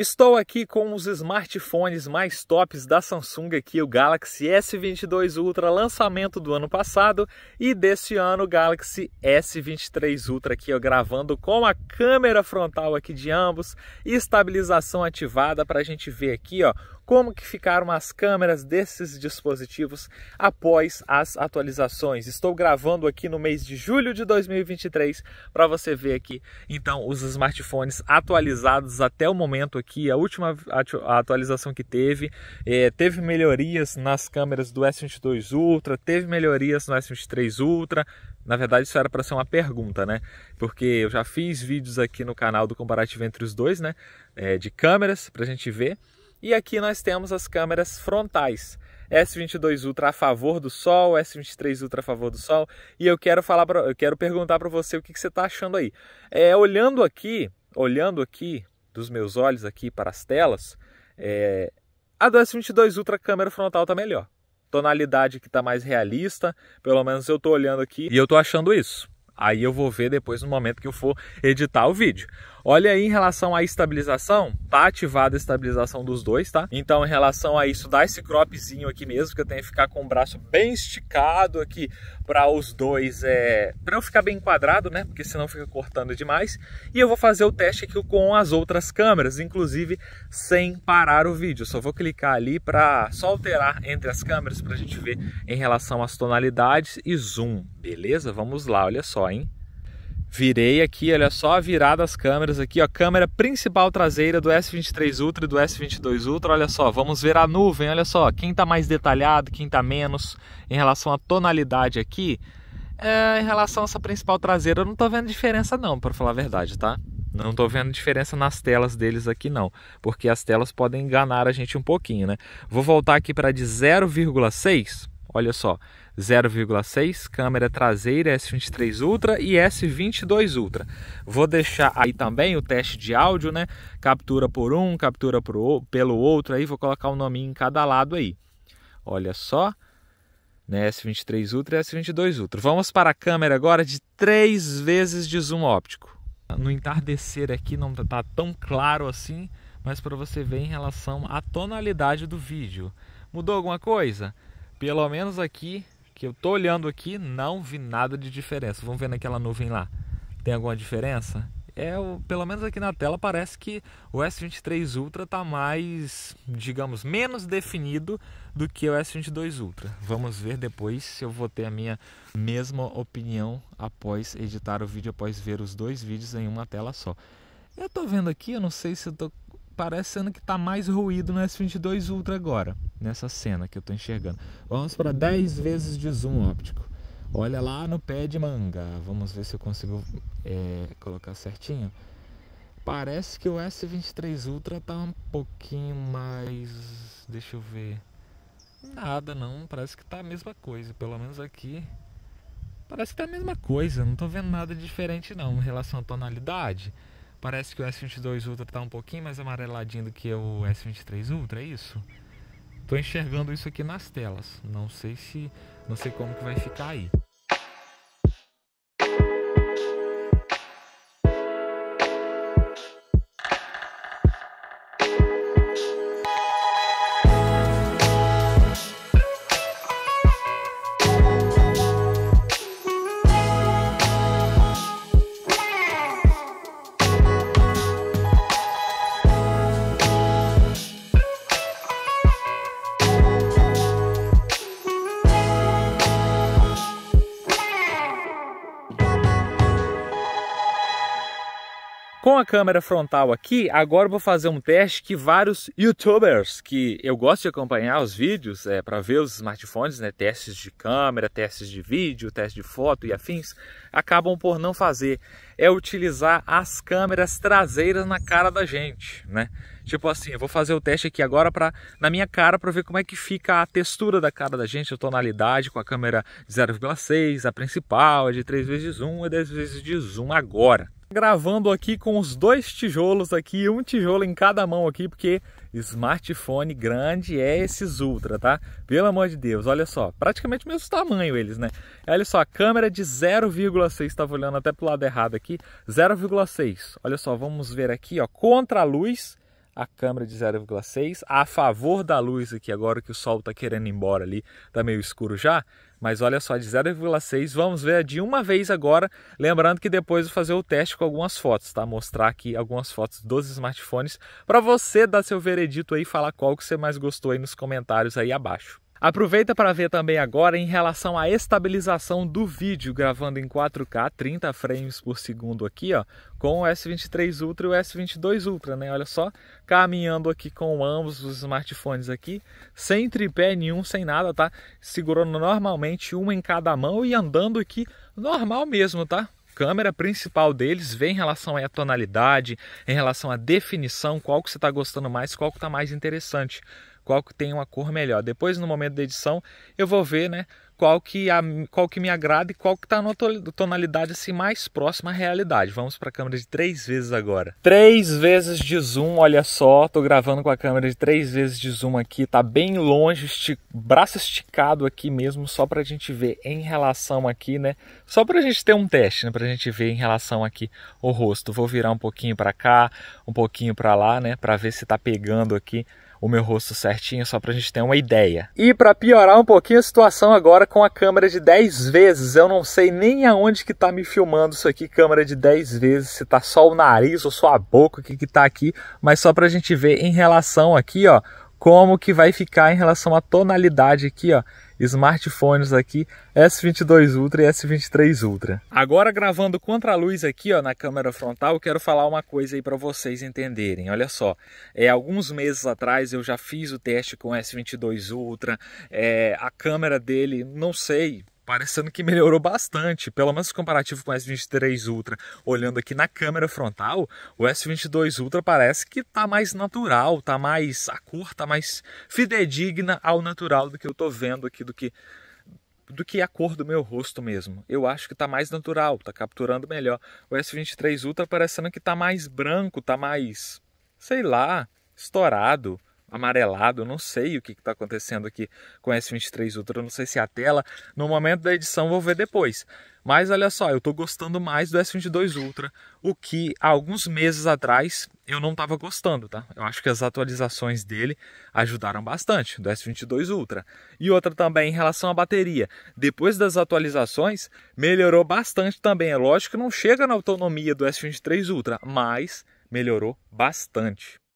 Estou aqui com os smartphones mais tops da Samsung aqui, o Galaxy S22 Ultra, lançamento do ano passado, e desse ano o Galaxy S23 Ultra aqui, Eu gravando com a câmera frontal aqui de ambos, estabilização ativada para a gente ver aqui, ó, como que ficaram as câmeras desses dispositivos após as atualizações. Estou gravando aqui no mês de julho de 2023 para você ver aqui então os smartphones atualizados até o momento aqui, a última atualização que teve, é, teve melhorias nas câmeras do S22 Ultra, teve melhorias no S23 Ultra, na verdade, isso era para ser uma pergunta, né? Porque eu já fiz vídeos aqui no canal do comparativo entre os dois, né? É, de câmeras, para a gente ver. E aqui nós temos as câmeras frontais. S22 Ultra a favor do sol, S23 Ultra a favor do sol. E eu quero falar, pra, eu quero perguntar para você o que, que você está achando aí. É, olhando aqui, olhando aqui dos meus olhos aqui para as telas, é, a do S22 Ultra câmera frontal está melhor. Tonalidade que está mais realista, pelo menos eu estou olhando aqui e eu estou achando isso. Aí eu vou ver depois no momento que eu for editar o vídeo. Olha aí em relação à estabilização, tá ativada a estabilização dos dois, tá? Então em relação a isso, dá esse cropzinho aqui mesmo, que eu tenho que ficar com o braço bem esticado aqui para os dois, é, para eu ficar bem quadrado, né? Porque senão fica cortando demais. E eu vou fazer o teste aqui com as outras câmeras, inclusive sem parar o vídeo. só vou clicar ali para só alterar entre as câmeras para a gente ver em relação às tonalidades e zoom. Beleza? Vamos lá, olha só, hein? Virei aqui, olha só a virada das câmeras aqui, ó, câmera principal traseira do S23 Ultra e do S22 Ultra, olha só, vamos ver a nuvem, olha só, quem está mais detalhado, quem está menos, em relação à tonalidade aqui, é, em relação a essa principal traseira, eu não estou vendo diferença não, para falar a verdade, tá? Não estou vendo diferença nas telas deles aqui não, porque as telas podem enganar a gente um pouquinho, né? Vou voltar aqui para de 0,6 Olha só, 0,6, câmera traseira S23 Ultra e S22 Ultra. Vou deixar aí também o teste de áudio, né? Captura por um, captura por, pelo outro, aí vou colocar o um nominho em cada lado aí. Olha só, né? S23 Ultra e S22 Ultra. Vamos para a câmera agora de 3 vezes de zoom óptico. No entardecer aqui não tá tão claro assim, mas para você ver em relação à tonalidade do vídeo. Mudou alguma coisa? Pelo menos aqui, que eu tô olhando aqui, não vi nada de diferença. Vamos ver naquela nuvem lá. Tem alguma diferença? É, pelo menos aqui na tela parece que o S23 Ultra está mais, digamos, menos definido do que o S22 Ultra. Vamos ver depois se eu vou ter a minha mesma opinião após editar o vídeo, após ver os dois vídeos em uma tela só. Eu tô vendo aqui, eu não sei se eu tô parecendo que está mais ruído no S22 Ultra agora, nessa cena que eu estou enxergando. Vamos para 10 vezes de zoom óptico. Olha lá no pé de manga. Vamos ver se eu consigo é, colocar certinho. Parece que o S23 Ultra está um pouquinho mais... Deixa eu ver... Nada não, parece que está a mesma coisa. Pelo menos aqui Parece que tá a mesma coisa, não tô vendo nada diferente não em relação à tonalidade. Parece que o S22 Ultra está um pouquinho mais amareladinho do que o S23 Ultra, é isso? Estou enxergando isso aqui nas telas. Não sei se, não sei como que vai ficar aí. Com a câmera frontal aqui, agora vou fazer um teste que vários youtubers que eu gosto de acompanhar os vídeos é, para ver os smartphones, né, testes de câmera, testes de vídeo, teste de foto e afins, acabam por não fazer. É utilizar as câmeras traseiras na cara da gente, né? Tipo assim, eu vou fazer o teste aqui agora pra, na minha cara para ver como é que fica a textura da cara da gente, a tonalidade com a câmera de 0,6, a principal, a de 3 vezes zoom, e 10 vezes de zoom agora. Gravando aqui com os dois tijolos aqui, um tijolo em cada mão aqui, porque smartphone grande é esses Ultra, tá? Pelo amor de Deus, olha só, praticamente o mesmo tamanho eles, né? Olha só, a câmera de 0,6, estava olhando até pro lado errado aqui, 0,6. Olha só, vamos ver aqui, ó, contra a luz, a câmera de 0,6 a favor da luz aqui agora que o sol está querendo ir embora ali, está meio escuro já, mas olha só, de 0,6, vamos ver de uma vez agora, lembrando que depois vou fazer o teste com algumas fotos, tá? Mostrar aqui algumas fotos dos smartphones para você dar seu veredito aí, falar qual que você mais gostou aí nos comentários aí abaixo. Aproveita para ver também agora em relação à estabilização do vídeo gravando em 4K 30 frames por segundo aqui, ó, com o S23 Ultra e o S22 Ultra, né? Olha só, caminhando aqui com ambos os smartphones aqui, sem tripé nenhum, sem nada, tá? Segurando normalmente uma em cada mão e andando aqui normal mesmo, tá? câmera principal deles vem em relação à tonalidade, em relação à definição, qual que você está gostando mais, qual que está mais interessante qual que tem uma cor melhor. Depois, no momento da edição, eu vou ver né, qual, que a, qual que me agrada e qual que está na tonalidade assim, mais próxima à realidade. Vamos para a câmera de três vezes agora. Três vezes de zoom, olha só, estou gravando com a câmera de três vezes de zoom aqui, tá bem longe, braço esticado aqui mesmo, só para a gente ver em relação aqui, né? Só para a gente ter um teste, né? Para a gente ver em relação aqui o rosto. Vou virar um pouquinho para cá, um pouquinho para lá, né? Para ver se está pegando aqui o meu rosto certinho, só pra gente ter uma ideia. E para piorar um pouquinho a situação agora com a câmera de 10 vezes, eu não sei nem aonde que tá me filmando isso aqui, câmera de 10 vezes, se tá só o nariz ou só a boca que que tá aqui, mas só pra gente ver em relação aqui, ó, como que vai ficar em relação à tonalidade aqui, ó. Smartphones aqui, S22 Ultra e S23 Ultra. Agora gravando contra a luz aqui, ó, na câmera frontal, eu quero falar uma coisa aí para vocês entenderem. Olha só, é, alguns meses atrás eu já fiz o teste com o S22 Ultra, é, a câmera dele, não sei, parecendo que melhorou bastante, pelo menos comparativo com o S23 Ultra. Olhando aqui na câmera frontal, o S22 Ultra parece que tá mais natural, tá mais a cor tá mais fidedigna ao natural do que eu tô vendo aqui do que do que a cor do meu rosto mesmo. Eu acho que tá mais natural, tá capturando melhor. O S23 Ultra parecendo que tá mais branco, tá mais sei lá, estourado amarelado, não sei o que está acontecendo aqui com o S23 Ultra, não sei se é a tela, no momento da edição vou ver depois. Mas olha só, eu estou gostando mais do S22 Ultra, o que há alguns meses atrás eu não estava gostando, tá? Eu acho que as atualizações dele ajudaram bastante, do S22 Ultra. E outra também em relação à bateria, depois das atualizações melhorou bastante também, é lógico que não chega na autonomia do S23 Ultra, mas melhorou bastante.